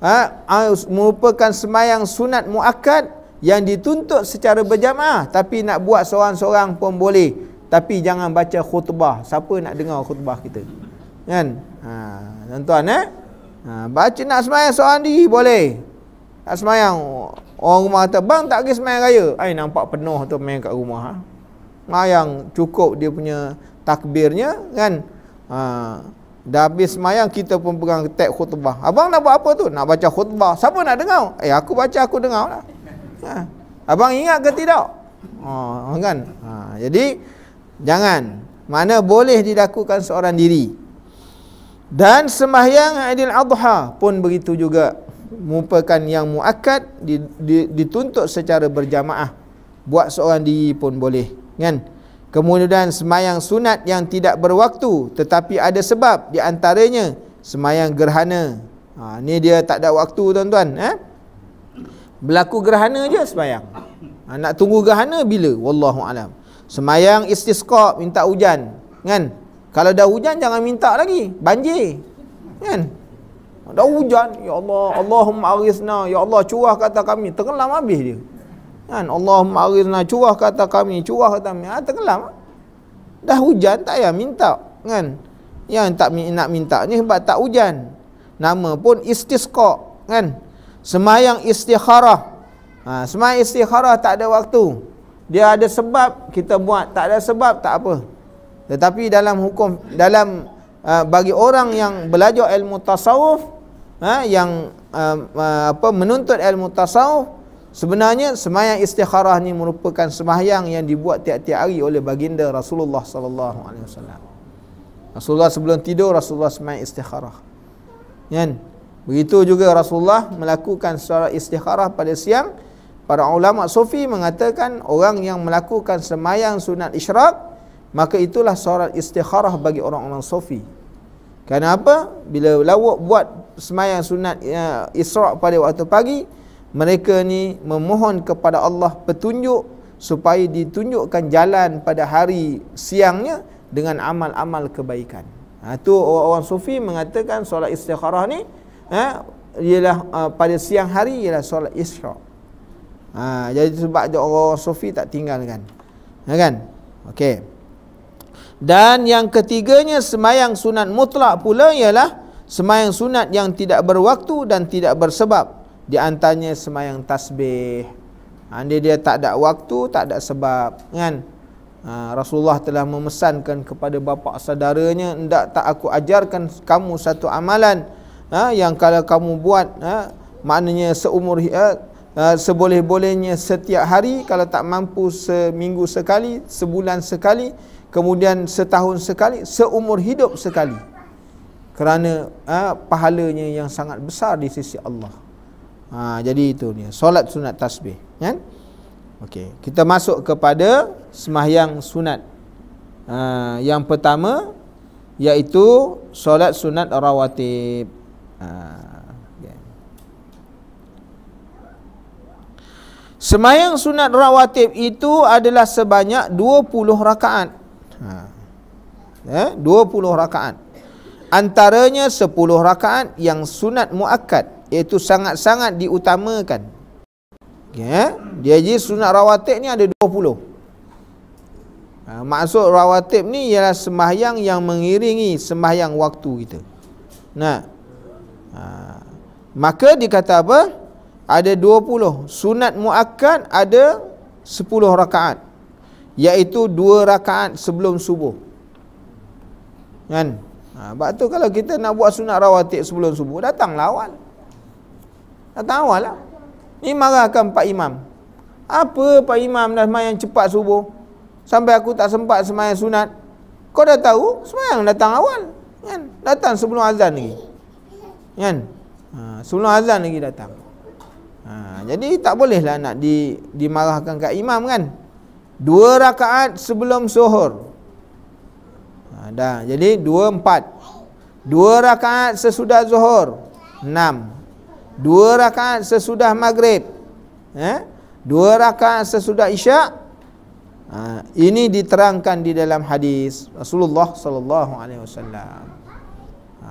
ha, ha, Merupakan semayang sunat muakad yang dituntut secara berjamaah tapi nak buat seorang-seorang pun boleh tapi jangan baca khutbah siapa nak dengar khutbah kita kan ha tuan-tuan eh ha, baca nak sembahyang seorang diri boleh nak sembahyang orang rumah kata bang tak pergi sembahyang raya ai nampak penuh tu main kat rumah ha yang cukup dia punya takbirnya kan ha Dah habis semayang kita pun pegang tag khutbah Abang nak buat apa tu? Nak baca khutbah Siapa nak dengar? Eh aku baca aku dengar lah Ha. Abang ingat ke tidak? Ha, kan? Ha, jadi jangan mana boleh dilakukan seorang diri. Dan sembahyang Aidil Adha pun begitu juga merupakan yang muakkad di, di, dituntut secara berjamaah. Buat seorang diri pun boleh, kan? Kemudian sembahyang sunat yang tidak berwaktu tetapi ada sebab di antaranya sembahyang gerhana. Ha, ni dia tak ada waktu tuan-tuan, eh? Berlaku gerhana je semayang ha, Nak tunggu gerhana bila? Wallahu a'lam. Semayang istisqa minta hujan Kan? Kalau dah hujan jangan minta lagi Banjir Kan? Dah hujan Ya Allah Allahumma arisna Ya Allah curah kata kami Tenggelam habis dia Kan? Allahumma arisna curah kata kami Curah kata kami ha, Tenggelam Dah hujan tak payah minta Kan? Yang tak nak minta ni sebab tak hujan Nama pun istisqa Kan? Semayang istikharah ha, Semayang istikharah tak ada waktu Dia ada sebab kita buat Tak ada sebab tak apa Tetapi dalam hukum dalam uh, Bagi orang yang belajar ilmu tasawuf ha, Yang uh, uh, apa menuntut ilmu tasawuf Sebenarnya semayang istikharah ni merupakan semayang yang dibuat tiap-tiap hari oleh baginda Rasulullah sallallahu alaihi wasallam. Rasulullah sebelum tidur Rasulullah semayang istikharah. Kan? Ya? Begitu juga Rasulullah melakukan solat istikharah pada siang Para ulama sufi mengatakan orang yang melakukan semayang sunat isyrak Maka itulah solat istikharah bagi orang-orang sufi Kenapa? Bila lawak buat semayang sunat ya, isyrak pada waktu pagi Mereka ni memohon kepada Allah petunjuk Supaya ditunjukkan jalan pada hari siangnya Dengan amal-amal kebaikan Itu ha, orang-orang sufi mengatakan solat istikharah ni eh, ialah uh, pada siang hari ialah solat Isyak. Ha, jadi sebab dia orang, orang sufi tak tinggalkan. Ya kan? Okey. Dan yang ketiganya semayang sunat mutlak pula ialah semayang sunat yang tidak berwaktu dan tidak bersebab. Di antaranya semayang tasbih. Ha, dia, dia tak ada waktu, tak ada sebab. Kan? Ha, Rasulullah telah memesankan kepada bapa saudaranya, tidak tak aku ajarkan kamu satu amalan ha, yang kalau kamu buat ha, maknanya seumur ha, ha, seboleh-bolehnya setiap hari kalau tak mampu seminggu sekali sebulan sekali kemudian setahun sekali seumur hidup sekali kerana ha, pahalanya yang sangat besar di sisi Allah ha, jadi itu dia solat sunat tasbih kan okey kita masuk kepada semahyang sunat ha, yang pertama iaitu solat sunat rawatib Ah, semayang sunat rawatib itu adalah sebanyak 20 rakaat. Ha. Eh, 20 rakaat. Antaranya 10 rakaat yang sunat muakkad iaitu sangat-sangat diutamakan. Ya, eh? dia je sunat rawatib ni ada 20. Ha, maksud rawatib ni ialah sembahyang yang mengiringi sembahyang waktu kita. Nah. Ha. maka dikata apa? Ada 20. Sunat muakkad ada 10 rakaat. Iaitu 2 rakaat sebelum subuh. Kan? Ha, sebab tu kalau kita nak buat sunat rawatik sebelum subuh, datanglah awal. Datang awal lah. Ni marahkan Pak Imam. Apa Pak Imam dah semayang cepat subuh? Sampai aku tak sempat semayang sunat. Kau dah tahu, semayang datang awal. Kan? Datang sebelum azan lagi kan ha, sebelum azan lagi datang ha, jadi tak bolehlah nak di dimarahkan kat imam kan dua rakaat sebelum zuhur ha, dah jadi dua empat dua rakaat sesudah zuhur enam dua rakaat sesudah maghrib eh? dua rakaat sesudah isyak ha, ini diterangkan di dalam hadis Rasulullah sallallahu alaihi wasallam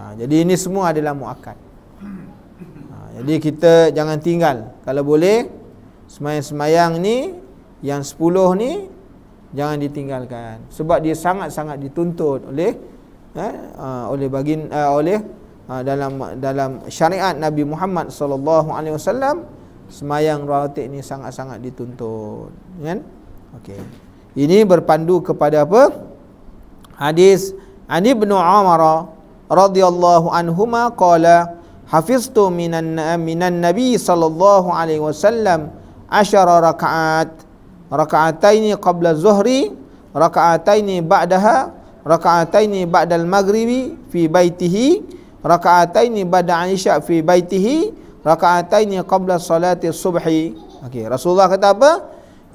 Ha, jadi ini semua adalah muakkad. Ha, jadi kita jangan tinggal kalau boleh semayang-semayang ni yang 10 ni jangan ditinggalkan sebab dia sangat-sangat dituntut oleh eh, oleh bagin eh, oleh dalam dalam syariat Nabi Muhammad sallallahu alaihi wasallam semayang rawatib ni sangat-sangat dituntut kan okey ini berpandu kepada apa hadis Ani bin Umar radhiyallahu anhuma qala hafiztu minan minan nabi sallallahu alaihi wasallam asyara rakaat rakaataini qabla zuhri rakaataini ba'daha rakaataini ba'dal maghribi fi baitihi rakaataini ba'da isya fi baitihi rakaataini qabla salati subhi okey rasulullah kata apa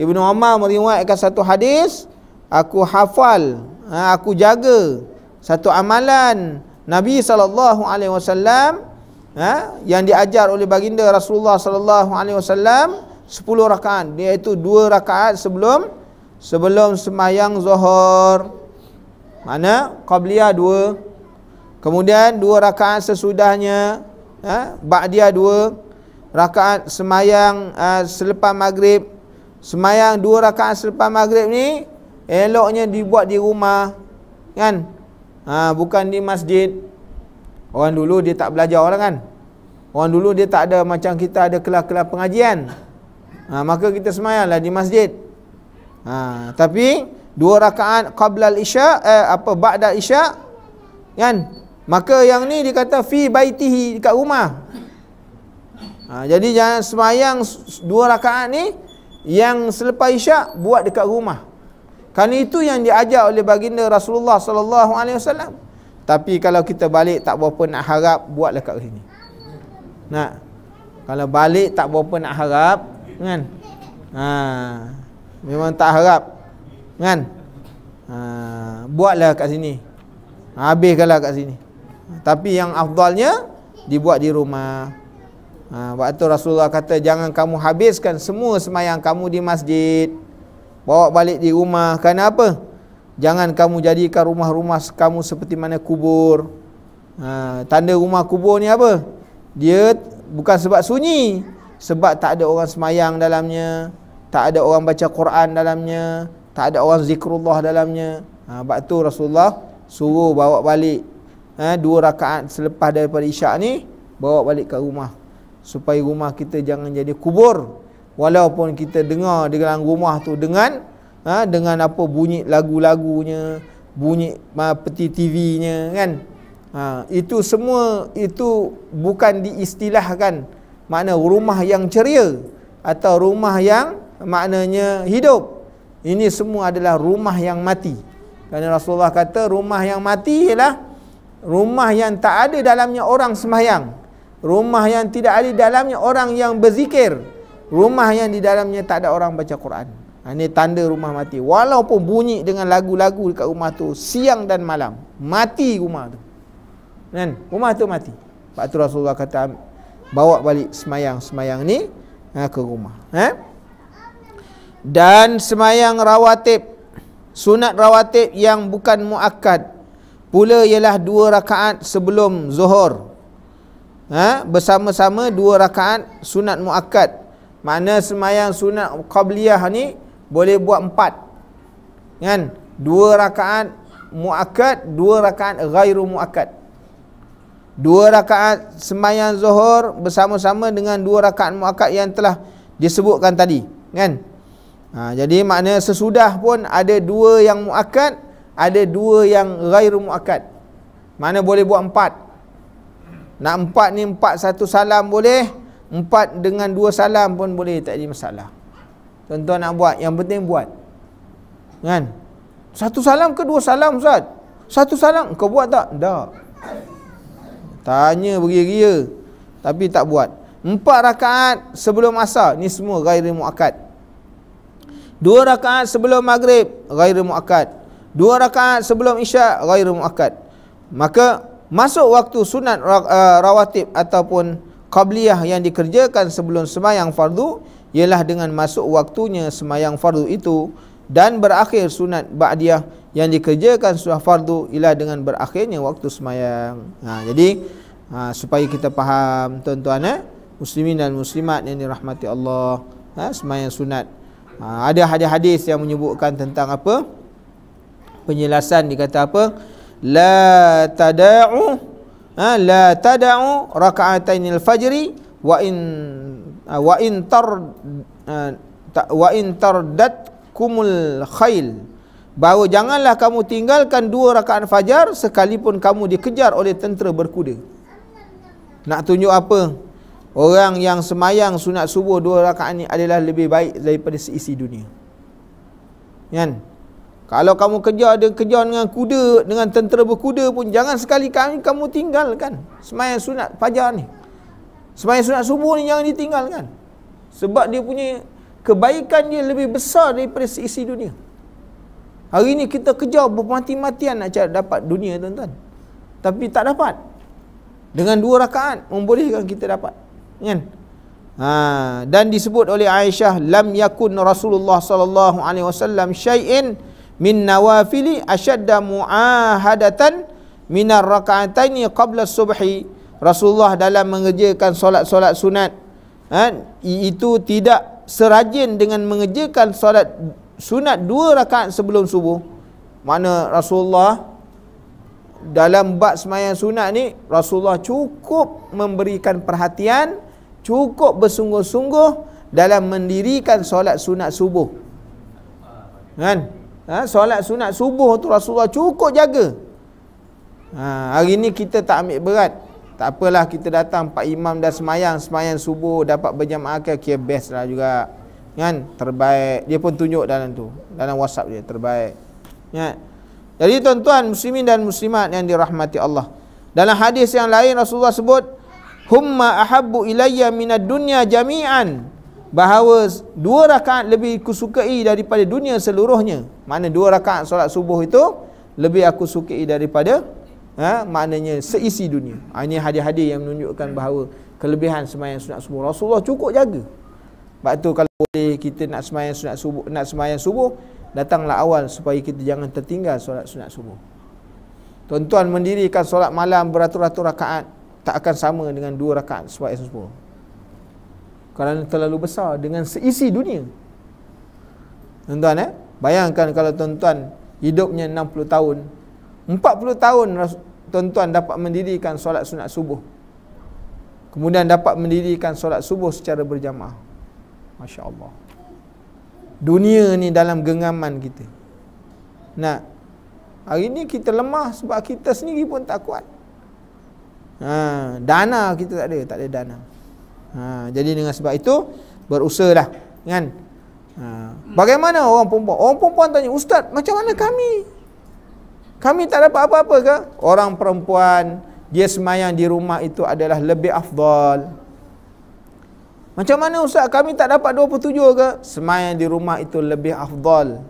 Ibnu Umar meriwayatkan satu hadis aku hafal ha, aku jaga satu amalan Nabi sallallahu alaihi wasallam ha, yang diajar oleh baginda Rasulullah sallallahu alaihi wasallam 10 rakaat iaitu 2 rakaat sebelum sebelum semayang Zuhur. Mana qabliyah 2 kemudian 2 rakaat sesudahnya ha ba'diyah 2 rakaat semayang ha, selepas maghrib semayang 2 rakaat selepas maghrib ni eloknya dibuat di rumah kan ha, Bukan di masjid Orang dulu dia tak belajar orang kan Orang dulu dia tak ada macam kita ada kelas-kelas pengajian ha, Maka kita semayalah di masjid ha, Tapi Dua rakaat qablal isya eh, Apa ba'dal isya Kan Maka yang ni dikata fi baitihi dekat rumah ha, Jadi jangan semayang dua rakaat ni Yang selepas isya buat dekat rumah Kan itu yang diajar oleh baginda Rasulullah sallallahu alaihi wasallam. Tapi kalau kita balik tak berapa nak harap, buatlah kat sini. Nak? Kalau balik tak berapa nak harap, kan? Ha. Memang tak harap. Kan? Ha. buatlah kat sini. Habiskanlah kat sini. Tapi yang afdalnya dibuat di rumah. Ha, waktu Rasulullah kata jangan kamu habiskan semua semayang kamu di masjid. Bawa balik di rumah Kerana apa? Jangan kamu jadikan rumah-rumah kamu seperti mana kubur ha, Tanda rumah kubur ni apa? Dia bukan sebab sunyi Sebab tak ada orang semayang dalamnya Tak ada orang baca Quran dalamnya Tak ada orang zikrullah dalamnya ha, Sebab tu Rasulullah suruh bawa balik ha, Dua rakaat selepas daripada isyak ni Bawa balik ke rumah Supaya rumah kita jangan jadi kubur walaupun kita dengar di dalam rumah tu dengan ha, dengan apa bunyi lagu-lagunya bunyi ha, peti TV-nya kan ha, itu semua itu bukan diistilahkan makna rumah yang ceria atau rumah yang maknanya hidup ini semua adalah rumah yang mati kerana Rasulullah kata rumah yang mati ialah rumah yang tak ada dalamnya orang semayang rumah yang tidak ada dalamnya orang yang berzikir Rumah yang di dalamnya tak ada orang baca Quran ha, Ini tanda rumah mati Walaupun bunyi dengan lagu-lagu dekat rumah tu Siang dan malam Mati rumah tu Kan? Rumah tu mati Lepas tu Rasulullah kata Bawa balik semayang-semayang ni ha, Ke rumah ha? Dan semayang rawatib Sunat rawatib yang bukan muakkad Pula ialah dua rakaat sebelum zuhur ha? Bersama-sama dua rakaat sunat muakkad mana semayang sunat qabliyah ni Boleh buat empat Kan Dua rakaat mu'akad Dua rakaat ghairu mu'akad Dua rakaat semayang zuhur Bersama-sama dengan dua rakaat mu'akad Yang telah disebutkan tadi Kan ha, Jadi makna sesudah pun Ada dua yang mu'akad Ada dua yang ghairu mu'akad Mana boleh buat empat Nak empat ni empat satu salam boleh Boleh Empat dengan dua salam pun boleh tak ada masalah. Tuan-tuan nak buat, yang penting buat. Kan? Satu salam ke dua salam Ustaz? Satu salam kau buat tak? Tak. Tanya beria-ria tapi tak buat. Empat rakaat sebelum asar ni semua ghairi muakkad. Dua rakaat sebelum maghrib ghairi muakkad. Dua rakaat sebelum isyak ghairi muakkad. Maka masuk waktu sunat eh, rawatib ataupun qabliyah yang dikerjakan sebelum semayang fardu ialah dengan masuk waktunya semayang fardu itu dan berakhir sunat ba'diyah yang dikerjakan sudah fardu ialah dengan berakhirnya waktu semayang. Ha, jadi ha, supaya kita faham tuan-tuan eh, muslimin dan muslimat yang dirahmati Allah ha, semayang sunat. Ha, ada hadis-hadis yang menyebutkan tentang apa? Penjelasan dikata apa? La tada'u Ha, la tada'u raka'atainil fajri wa in ha, wa in tar ha, wa in tardat kumul khail bahawa janganlah kamu tinggalkan dua rakaat fajar sekalipun kamu dikejar oleh tentera berkuda nak tunjuk apa orang yang semayang sunat subuh dua rakaat ini adalah lebih baik daripada seisi dunia kan kalau kamu kejar ada kejar dengan kuda dengan tentera berkuda pun jangan sekali kali kamu tinggalkan sembahyang sunat fajar ni. Sembahyang sunat subuh ni jangan ditinggalkan. Sebab dia punya kebaikan dia lebih besar daripada seisi dunia. Hari ni kita kejar bermati-matian nak cari dapat dunia tuan-tuan. Tapi tak dapat. Dengan dua rakaat membolehkan kita dapat. Kan? Ha, dan disebut oleh Aisyah lam yakun Rasulullah sallallahu alaihi wasallam syai'in min nawafili asyadda muahadatan min ar-raka'ataini qabla subhi Rasulullah dalam mengerjakan solat-solat sunat ha, itu tidak serajin dengan mengerjakan solat sunat dua rakaat sebelum subuh mana Rasulullah dalam bab semayan sunat ni Rasulullah cukup memberikan perhatian cukup bersungguh-sungguh dalam mendirikan solat sunat subuh kan ha? ha, solat sunat subuh tu Rasulullah cukup jaga. Ha, hari ni kita tak ambil berat. Tak apalah kita datang Pak Imam dah semayang, semayang subuh dapat berjamaah ke kira best lah juga. Kan? Terbaik. Dia pun tunjuk dalam tu. Dalam WhatsApp dia terbaik. Ya. Jadi tuan-tuan muslimin dan muslimat yang dirahmati Allah. Dalam hadis yang lain Rasulullah sebut, "Humma ahabu ilayya minad dunya jami'an." bahawa dua rakaat lebih aku kusukai daripada dunia seluruhnya. Mana dua rakaat solat subuh itu lebih aku sukai daripada ha, maknanya seisi dunia. Ha, ini hadis-hadis yang menunjukkan bahawa kelebihan semayang sunat subuh. Rasulullah cukup jaga. Sebab tu kalau boleh kita nak semayang sunat subuh, nak semayang subuh, datanglah awal supaya kita jangan tertinggal solat sunat subuh. Tuan-tuan mendirikan solat malam beratus-ratus rakaat tak akan sama dengan dua rakaat sebab esok subuh kerana terlalu besar dengan seisi dunia. Tuan-tuan eh, bayangkan kalau tuan-tuan hidupnya 60 tahun, 40 tahun tuan-tuan dapat mendirikan solat sunat subuh. Kemudian dapat mendirikan solat subuh secara berjamaah. Masya Allah. Dunia ni dalam genggaman kita. Nah, hari ni kita lemah sebab kita sendiri pun tak kuat. Ha, dana kita tak ada, tak ada dana ha, Jadi dengan sebab itu Berusahalah kan? ha, Bagaimana orang perempuan Orang perempuan tanya Ustaz macam mana kami Kami tak dapat apa-apa ke Orang perempuan Dia semayang di rumah itu adalah lebih afdal Macam mana Ustaz kami tak dapat 27 ke Semayang di rumah itu lebih afdal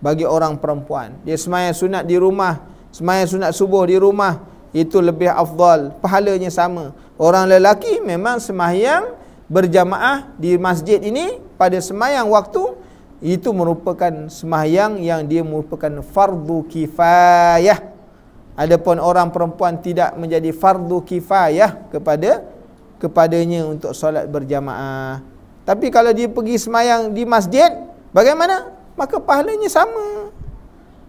Bagi orang perempuan Dia semayang sunat di rumah Semayang sunat subuh di rumah itu lebih afdal Pahalanya sama Orang lelaki memang semayang berjamaah di masjid ini pada semayang waktu itu merupakan semayang yang dia merupakan fardu kifayah. Adapun orang perempuan tidak menjadi fardu kifayah kepada kepadanya untuk solat berjamaah. Tapi kalau dia pergi semayang di masjid, bagaimana? Maka pahalanya sama.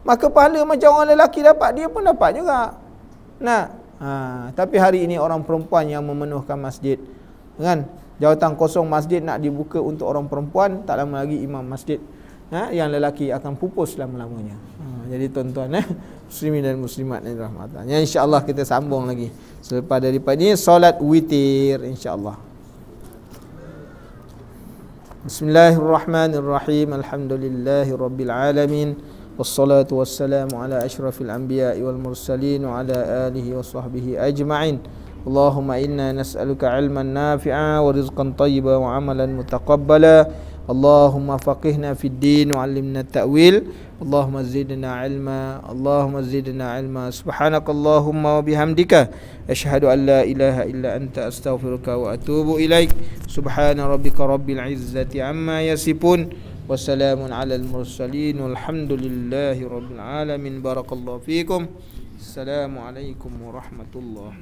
Maka pahala macam orang lelaki dapat, dia pun dapat juga. Nah, ha, Tapi hari ini orang perempuan yang memenuhkan masjid Kan? Jawatan kosong masjid nak dibuka untuk orang perempuan Tak lama lagi imam masjid ha, Yang lelaki akan pupus lama-lamanya ha, Jadi tuan-tuan eh Muslimin dan muslimat dan eh, rahmatan Yang insyaAllah kita sambung lagi Selepas daripada ini Solat witir insyaAllah Bismillahirrahmanirrahim Alhamdulillahi والصلاة والسلام على أشرف الأنبياء والمرسلين وعلى آله وصحبه أجمعين اللهم إنا نسألك علما نافعا ورزقا طيبا وعملا متقبلا اللهم فقهنا في الدين وعلمنا التأويل اللهم زدنا علما اللهم زدنا علما سبحانك اللهم وبحمدك أشهد أن لا إله إلا أنت أستغفرك وأتوب إليك سبحان ربك رب العزة عما يصفون وسلام على المرسلين والحمد لله رب العالمين بارك الله فيكم السلام عليكم ورحمة الله